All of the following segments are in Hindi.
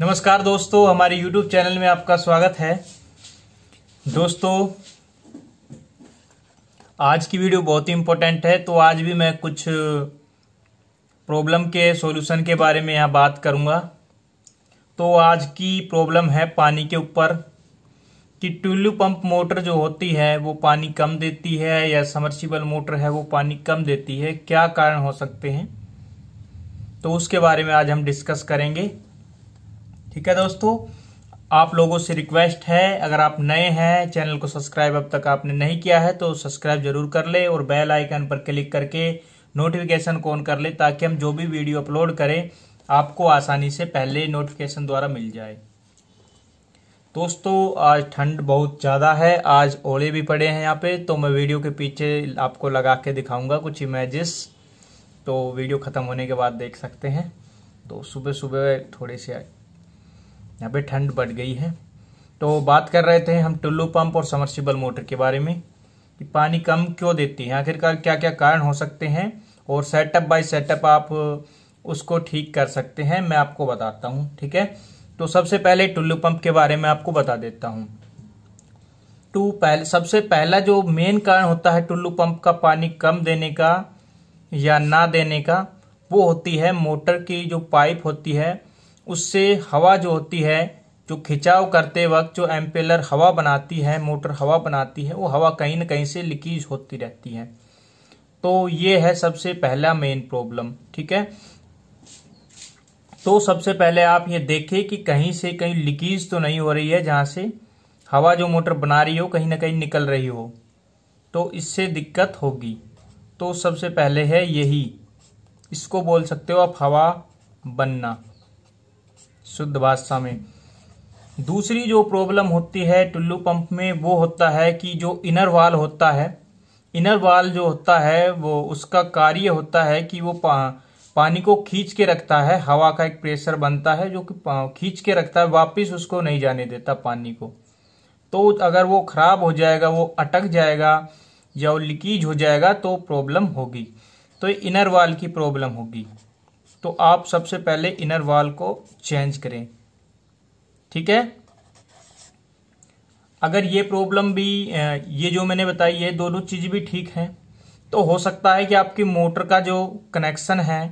नमस्कार दोस्तों हमारे YouTube चैनल में आपका स्वागत है दोस्तों आज की वीडियो बहुत ही इम्पोर्टेंट है तो आज भी मैं कुछ प्रॉब्लम के सॉल्यूशन के बारे में यहाँ बात करूँगा तो आज की प्रॉब्लम है पानी के ऊपर कि ट्यूल्यू पंप मोटर जो होती है वो पानी कम देती है या समरसिबल मोटर है वो पानी कम देती है क्या कारण हो सकते हैं तो उसके बारे में आज हम डिस्कस करेंगे ठीक है दोस्तों आप लोगों से रिक्वेस्ट है अगर आप नए हैं चैनल को सब्सक्राइब अब तक आपने नहीं किया है तो सब्सक्राइब जरूर कर ले और बेल आइकन पर क्लिक करके नोटिफिकेशन को ऑन कर ले ताकि हम जो भी वीडियो अपलोड करें आपको आसानी से पहले नोटिफिकेशन द्वारा मिल जाए दोस्तों आज ठंड बहुत ज़्यादा है आज ओले भी पड़े हैं यहाँ पे तो मैं वीडियो के पीछे आपको लगा के दिखाऊंगा कुछ इमेजेस तो वीडियो ख़त्म होने के बाद देख सकते हैं तो सुबह सुबह थोड़ी सी यहाँ पे ठंड बढ़ गई है तो बात कर रहे थे हम टुल्लू पंप और समर्सिबल मोटर के बारे में कि पानी कम क्यों देती है आखिरकार क्या क्या कारण हो सकते हैं और सेटअप बाय सेटअप आप उसको ठीक कर सकते हैं मैं आपको बताता हूँ ठीक है तो सबसे पहले टुल्लू पंप के बारे में आपको बता देता हूँ टू पहले सबसे पहला जो मेन कारण होता है टुल्लू पंप का पानी कम देने का या ना देने का वो होती है मोटर की जो पाइप होती है उससे हवा जो होती है जो खिंचाव करते वक्त जो एम्पेलर हवा बनाती है मोटर हवा बनाती है वो हवा कहीं ना कहीं से लीकेज होती रहती है तो ये है सबसे पहला मेन प्रॉब्लम ठीक है तो सबसे पहले आप ये देखें कि कहीं से कहीं लीकेज तो नहीं हो रही है जहाँ से हवा जो मोटर बना रही हो कहीं ना कहीं निकल रही हो तो इससे दिक्कत होगी तो सबसे पहले है यही इसको बोल सकते हो आप हवा बनना शुद्ध भाषा में दूसरी जो प्रॉब्लम होती है टुल्लू पंप में वो होता है कि जो इनर वाल होता है इनर वाल जो होता है वो उसका कार्य होता है कि वो पा, पानी को खींच के रखता है हवा का एक प्रेशर बनता है जो कि खींच के रखता है वापस उसको नहीं जाने देता पानी को तो अगर वो खराब हो जाएगा वो अटक जाएगा या वो लीकेज हो जाएगा तो प्रॉब्लम होगी तो इनर वाल की प्रॉब्लम होगी तो आप सबसे पहले इनर वॉल को चेंज करें ठीक है अगर ये प्रॉब्लम भी ये जो मैंने बताई है दोनों चीज़ भी ठीक है तो हो सकता है कि आपकी मोटर का जो कनेक्शन है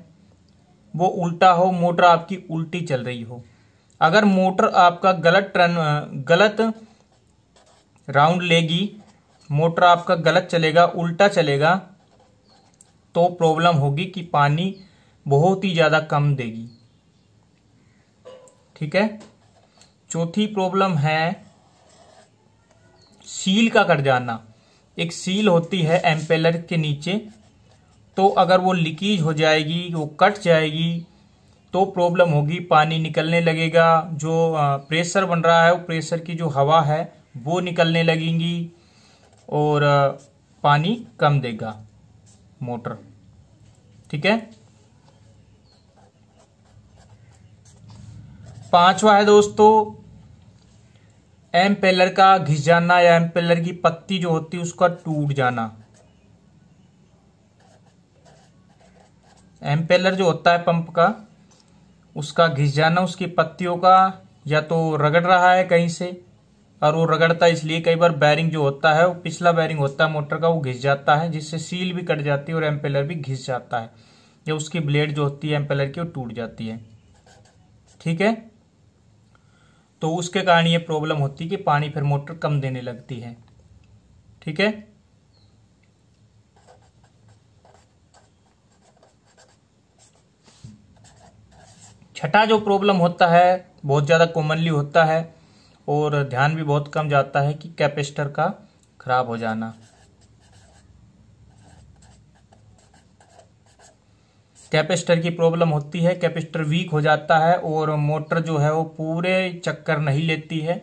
वो उल्टा हो मोटर आपकी उल्टी चल रही हो अगर मोटर आपका गलत ट्रन गलत राउंड लेगी मोटर आपका गलत चलेगा उल्टा चलेगा तो प्रॉब्लम होगी कि पानी बहुत ही ज़्यादा कम देगी ठीक है चौथी प्रॉब्लम है सील का कट जाना एक सील होती है एम्पेलर के नीचे तो अगर वो लीकेज हो जाएगी वो कट जाएगी तो प्रॉब्लम होगी पानी निकलने लगेगा जो प्रेशर बन रहा है वो प्रेशर की जो हवा है वो निकलने लगेंगी और पानी कम देगा मोटर ठीक है पांचवा है दोस्तों एम पेलर का घिस जाना या एम पेलर की पत्ती जो होती है उसका टूट जाना एम पेलर जो होता है पंप का उसका घिस जाना उसकी पत्तियों का या तो रगड़ रहा है कहीं से और वो रगड़ता है इसलिए कई बार बैरिंग जो होता है वो पिछला बैरिंग होता है मोटर का वो घिस जाता है जिससे सील भी कट जाती है और एम्पेलर भी घिस जाता है या उसकी ब्लेड जो होती है एम्पेलर की वो टूट जाती है ठीक है तो उसके कारण ये प्रॉब्लम होती है कि पानी फिर मोटर कम देने लगती है ठीक है छठा जो प्रॉब्लम होता है बहुत ज़्यादा कॉमनली होता है और ध्यान भी बहुत कम जाता है कि कैपेसिटर का खराब हो जाना कैपेसिटर की प्रॉब्लम होती है कैपेसिटर वीक हो जाता है और मोटर जो है वो पूरे चक्कर नहीं लेती है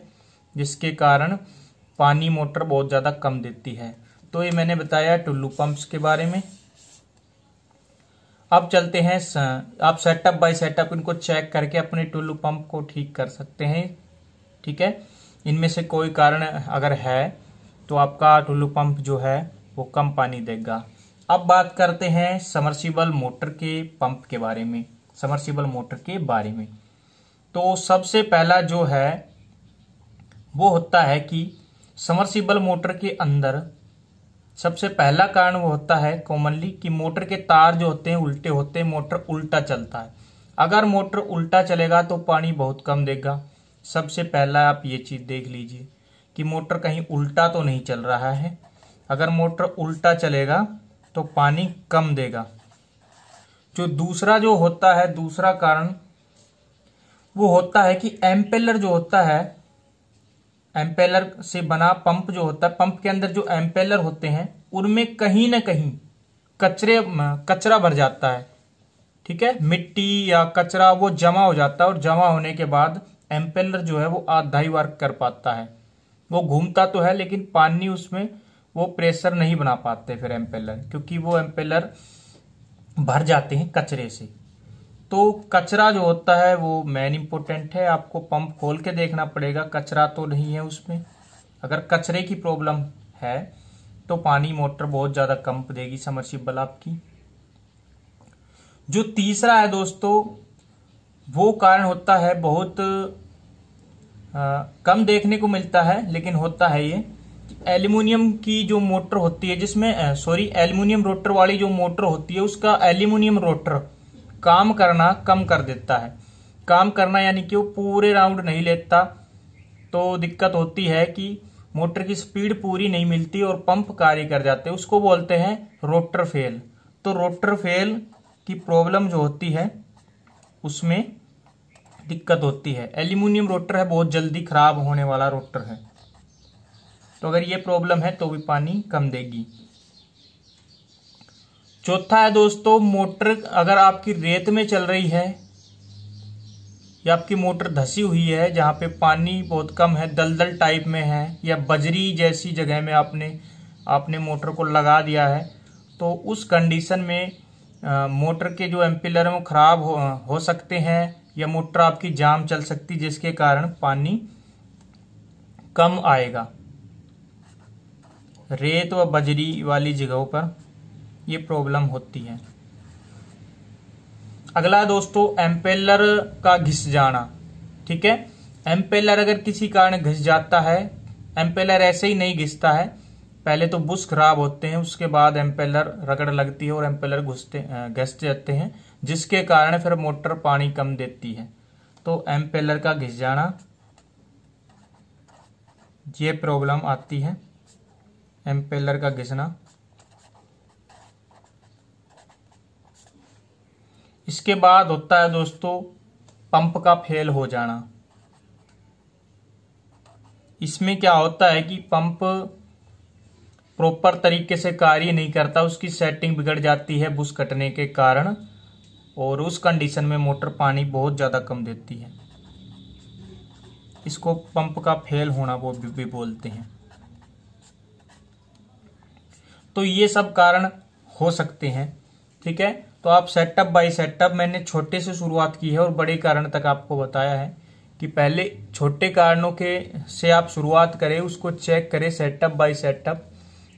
जिसके कारण पानी मोटर बहुत ज़्यादा कम देती है तो ये मैंने बताया टुल्लू पंप्स के बारे में अब चलते हैं आप सेटअप बाय सेटअप इनको चेक करके अपने टुल्लू पंप को ठीक कर सकते हैं ठीक है इनमें से कोई कारण अगर है तो आपका टुल्लू पंप जो है वो कम पानी देगा अब बात करते हैं समरसिबल मोटर के पंप के बारे में समरसिबल मोटर के बारे में तो सबसे पहला जो है वो होता है कि समर्सिबल मोटर के अंदर सबसे पहला कारण वो होता है कॉमनली कि मोटर के तार जो होते हैं उल्टे होते हैं मोटर उल्टा चलता है अगर मोटर उल्टा चलेगा तो पानी बहुत कम देगा सबसे पहला आप ये चीज़ देख लीजिए कि मोटर कहीं उल्टा तो नहीं चल रहा है अगर मोटर उल्टा चलेगा तो पानी कम देगा जो दूसरा जो होता है दूसरा कारण वो होता है कि एम्पेलर जो होता है एम्पेलर से बना पंप जो होता है पंप के अंदर जो एम्पेलर होते हैं उनमें कहीं ना कहीं कचरे कचरा भर जाता है ठीक है मिट्टी या कचरा वो जमा हो जाता है और जमा होने के बाद एम्पेलर जो है वो आधाई वर्क कर पाता है वो घूमता तो है लेकिन पानी उसमें वो प्रेशर नहीं बना पाते फिर एम्पेलर क्योंकि वो एम्पेलर भर जाते हैं कचरे से तो कचरा जो होता है वो मेन इम्पोर्टेंट है आपको पंप खोल के देखना पड़ेगा कचरा तो नहीं है उसमें अगर कचरे की प्रॉब्लम है तो पानी मोटर बहुत ज़्यादा कम देगी समरसिबल आपकी जो तीसरा है दोस्तों वो कारण होता है बहुत आ, कम देखने को मिलता है लेकिन होता है ये एल्यूमिनियम की जो मोटर होती है जिसमें सॉरी एल्यूमिनियम रोटर वाली जो मोटर होती है उसका एल्यूमिनियम रोटर काम करना कम कर देता है काम करना यानी कि वो पूरे राउंड नहीं लेता तो दिक्कत होती है कि मोटर की स्पीड पूरी नहीं मिलती और पंप कार्य कर जाते उसको बोलते हैं रोटर फेल तो रोटर फेल की प्रॉब्लम जो होती है उसमें दिक्कत होती है एल्यूमिनियम रोटर है बहुत जल्दी खराब होने वाला रोटर है तो अगर ये प्रॉब्लम है तो भी पानी कम देगी चौथा है दोस्तों मोटर अगर आपकी रेत में चल रही है या आपकी मोटर धसी हुई है जहाँ पे पानी बहुत कम है दलदल टाइप में है या बजरी जैसी जगह में आपने आपने मोटर को लगा दिया है तो उस कंडीशन में आ, मोटर के जो एम्पिलर हैं वो ख़राब हो, हो सकते हैं या मोटर आपकी जाम चल सकती जिसके कारण पानी कम आएगा रेत व बजरी वाली जगहों पर ये प्रॉब्लम होती है अगला दोस्तों एम्पेलर का घिस जाना ठीक है एम्पेलर अगर किसी कारण घिस जाता है एम्पेलर ऐसे ही नहीं घिसता है पहले तो बुश खराब होते हैं उसके बाद एम्पेलर रगड़ लगती है और एम्पेलर घुसते घिस जाते हैं जिसके कारण फिर मोटर पानी कम देती है तो एम्पेलर का घिस जाना ये प्रॉब्लम आती है एम्पेलर का घिसना इसके बाद होता है दोस्तों पंप का फेल हो जाना इसमें क्या होता है कि पंप प्रॉपर तरीके से कार्य नहीं करता उसकी सेटिंग बिगड़ जाती है बुश कटने के कारण और उस कंडीशन में मोटर पानी बहुत ज़्यादा कम देती है इसको पंप का फेल होना वो भी बोलते हैं तो ये सब कारण हो सकते हैं ठीक है तो आप सेटअप बाई सेटअप मैंने छोटे से शुरुआत की है और बड़े कारण तक आपको बताया है कि पहले छोटे कारणों के से आप शुरुआत करें उसको चेक करें सेटअप बाय सेटअप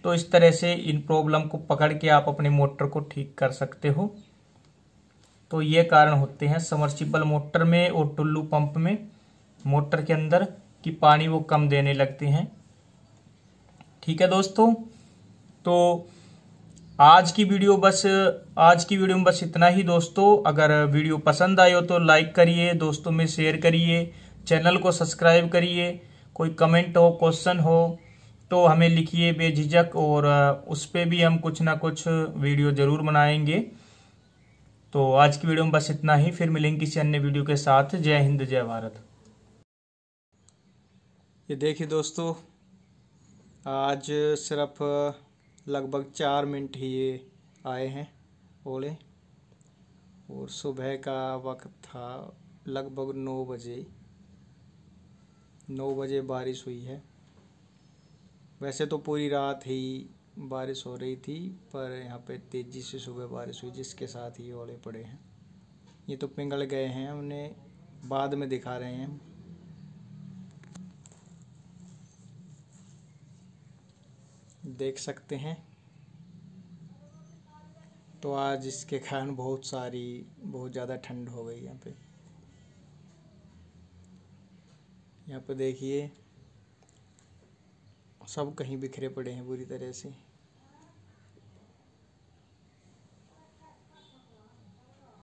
तो इस तरह से इन प्रॉब्लम को पकड़ के आप अपने मोटर को ठीक कर सकते हो तो ये कारण होते हैं समर्सिबल मोटर में और टुल्लू पंप में मोटर के अंदर कि पानी वो कम देने लगते हैं ठीक है दोस्तों तो आज की वीडियो बस आज की वीडियो में बस इतना ही दोस्तों अगर वीडियो पसंद आई हो तो लाइक करिए दोस्तों में शेयर करिए चैनल को सब्सक्राइब करिए कोई कमेंट हो क्वेश्चन हो तो हमें लिखिए बेझिझक और उस पर भी हम कुछ ना कुछ वीडियो ज़रूर बनाएंगे तो आज की वीडियो में बस इतना ही फिर मिलेंगे किसी अन्य वीडियो के साथ जय हिंद जय भारत ये देखिए दोस्तों आज सिर्फ लगभग चार मिनट ही ये आए हैं ओले और सुबह का वक्त था लगभग नौ बजे नौ बजे बारिश हुई है वैसे तो पूरी रात ही बारिश हो रही थी पर यहाँ पे तेज़ी से सुबह बारिश हुई जिसके साथ ही ओले पड़े हैं ये तो पिंगल गए हैं हमने बाद में दिखा रहे हैं देख सकते हैं तो आज इसके कारण बहुत सारी बहुत ज़्यादा ठंड हो गई यहाँ पे यहाँ पे देखिए सब कहीं बिखरे पड़े हैं बुरी तरह से